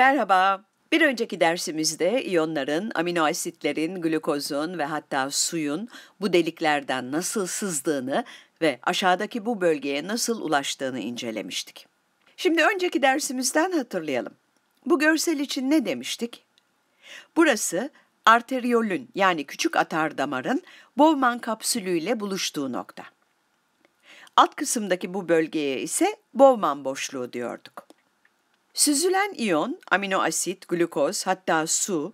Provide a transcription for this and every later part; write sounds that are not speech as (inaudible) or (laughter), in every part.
Merhaba. Bir önceki dersimizde iyonların, amino asitlerin, glukozun ve hatta suyun bu deliklerden nasıl sızdığını ve aşağıdaki bu bölgeye nasıl ulaştığını incelemiştik. Şimdi önceki dersimizden hatırlayalım. Bu görsel için ne demiştik? Burası arteriyolün yani küçük atar damarın Bowman kapsülüyle buluştuğu nokta. Alt kısımdaki bu bölgeye ise Bowman boşluğu diyorduk. Süzülen iyon, amino asit, glukoz hatta su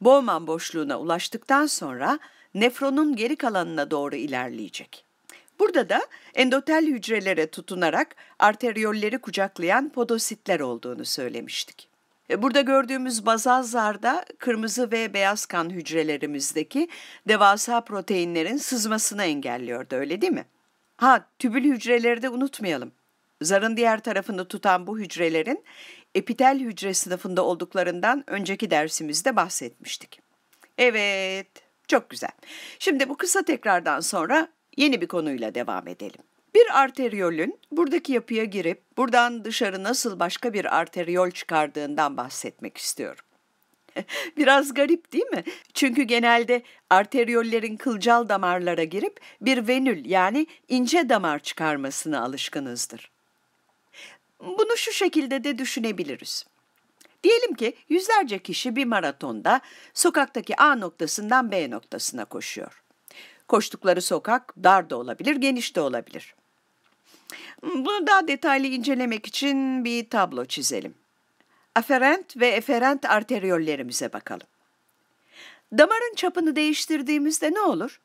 Bowman boşluğuna ulaştıktan sonra nefronun geri kalanına doğru ilerleyecek. Burada da endotel hücrelere tutunarak arteriyolleri kucaklayan podositler olduğunu söylemiştik. E, burada gördüğümüz bazal zarda kırmızı ve beyaz kan hücrelerimizdeki devasa proteinlerin sızmasını engelliyordu öyle değil mi? Ha tübül hücreleri de unutmayalım. Zarın diğer tarafını tutan bu hücrelerin epitel hücre sınıfında olduklarından önceki dersimizde bahsetmiştik. Evet, çok güzel. Şimdi bu kısa tekrardan sonra yeni bir konuyla devam edelim. Bir arteriyolün buradaki yapıya girip buradan dışarı nasıl başka bir arteriyol çıkardığından bahsetmek istiyorum. (laughs) Biraz garip değil mi? Çünkü genelde arteriyollerin kılcal damarlara girip bir venül yani ince damar çıkarmasına alışkınızdır. Bunu şu şekilde de düşünebiliriz. Diyelim ki yüzlerce kişi bir maratonda sokaktaki A noktasından B noktasına koşuyor. Koştukları sokak dar da olabilir, geniş de olabilir. Bunu daha detaylı incelemek için bir tablo çizelim. Aferent ve eferent arteriyollerimize bakalım. Damarın çapını değiştirdiğimizde ne olur?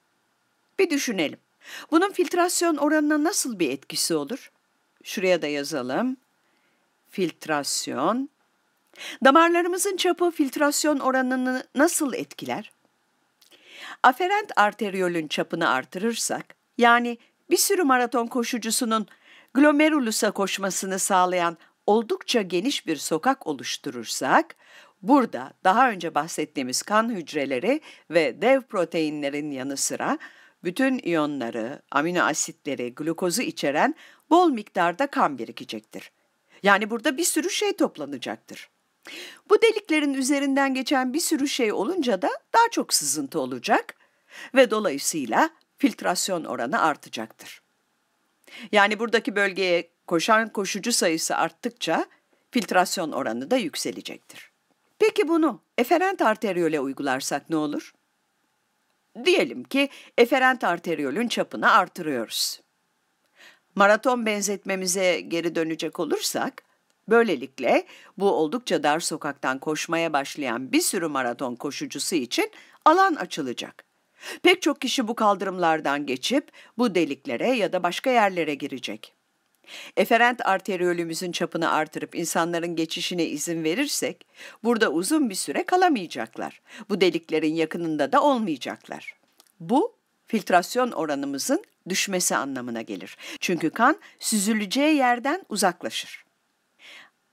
Bir düşünelim. Bunun filtrasyon oranına nasıl bir etkisi olur? Şuraya da yazalım filtrasyon. Damarlarımızın çapı filtrasyon oranını nasıl etkiler? Aferent arteriyolün çapını artırırsak, yani bir sürü maraton koşucusunun glomerulusa koşmasını sağlayan oldukça geniş bir sokak oluşturursak, burada daha önce bahsettiğimiz kan hücreleri ve dev proteinlerin yanı sıra bütün iyonları, amino asitleri, glukozu içeren bol miktarda kan birikecektir. Yani burada bir sürü şey toplanacaktır. Bu deliklerin üzerinden geçen bir sürü şey olunca da daha çok sızıntı olacak ve dolayısıyla filtrasyon oranı artacaktır. Yani buradaki bölgeye koşan koşucu sayısı arttıkça filtrasyon oranı da yükselecektir. Peki bunu eferent arteriyole uygularsak ne olur? Diyelim ki eferent arteriyolün çapını artırıyoruz. Maraton benzetmemize geri dönecek olursak, böylelikle bu oldukça dar sokaktan koşmaya başlayan bir sürü maraton koşucusu için alan açılacak. Pek çok kişi bu kaldırımlardan geçip bu deliklere ya da başka yerlere girecek. Eferent arteriyolümüzün çapını artırıp insanların geçişine izin verirsek burada uzun bir süre kalamayacaklar. Bu deliklerin yakınında da olmayacaklar. Bu filtrasyon oranımızın düşmesi anlamına gelir. Çünkü kan süzüleceği yerden uzaklaşır.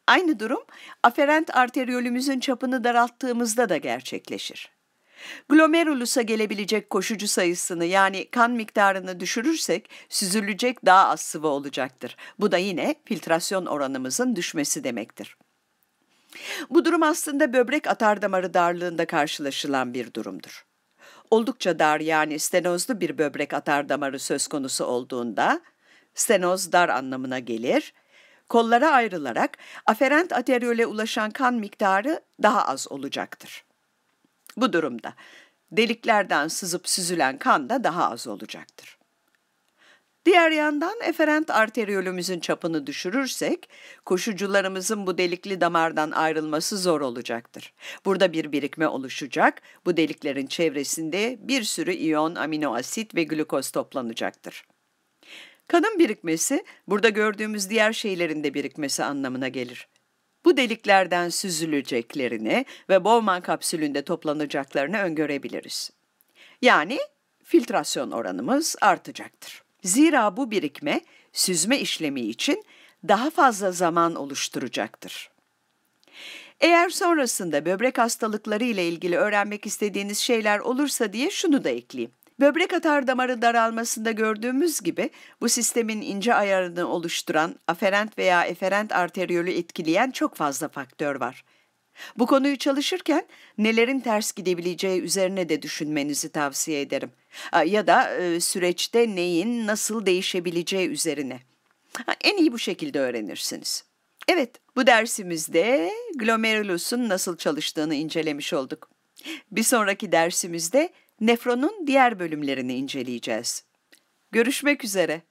Aynı durum aferent arteriyolümüzün çapını daralttığımızda da gerçekleşir. Glomerulusa gelebilecek koşucu sayısını yani kan miktarını düşürürsek süzülecek daha az sıvı olacaktır. Bu da yine filtrasyon oranımızın düşmesi demektir. Bu durum aslında böbrek atardamarı darlığında karşılaşılan bir durumdur oldukça dar yani stenozlu bir böbrek atar damarı söz konusu olduğunda stenoz dar anlamına gelir. Kollara ayrılarak aferent ateriyole ulaşan kan miktarı daha az olacaktır. Bu durumda deliklerden sızıp süzülen kan da daha az olacaktır. Diğer yandan eferent arteriyolümüzün çapını düşürürsek koşucularımızın bu delikli damardan ayrılması zor olacaktır. Burada bir birikme oluşacak, bu deliklerin çevresinde bir sürü iyon, amino asit ve glukoz toplanacaktır. Kanın birikmesi burada gördüğümüz diğer şeylerin de birikmesi anlamına gelir. Bu deliklerden süzüleceklerini ve Bowman kapsülünde toplanacaklarını öngörebiliriz. Yani filtrasyon oranımız artacaktır. Zira bu birikme süzme işlemi için daha fazla zaman oluşturacaktır. Eğer sonrasında böbrek hastalıkları ile ilgili öğrenmek istediğiniz şeyler olursa diye şunu da ekleyeyim. Böbrek atar damarı daralmasında gördüğümüz gibi bu sistemin ince ayarını oluşturan aferent veya eferent arteriyolü etkileyen çok fazla faktör var. Bu konuyu çalışırken nelerin ters gidebileceği üzerine de düşünmenizi tavsiye ederim. Ya da e, süreçte neyin nasıl değişebileceği üzerine. En iyi bu şekilde öğrenirsiniz. Evet, bu dersimizde glomerulus'un nasıl çalıştığını incelemiş olduk. Bir sonraki dersimizde nefronun diğer bölümlerini inceleyeceğiz. Görüşmek üzere.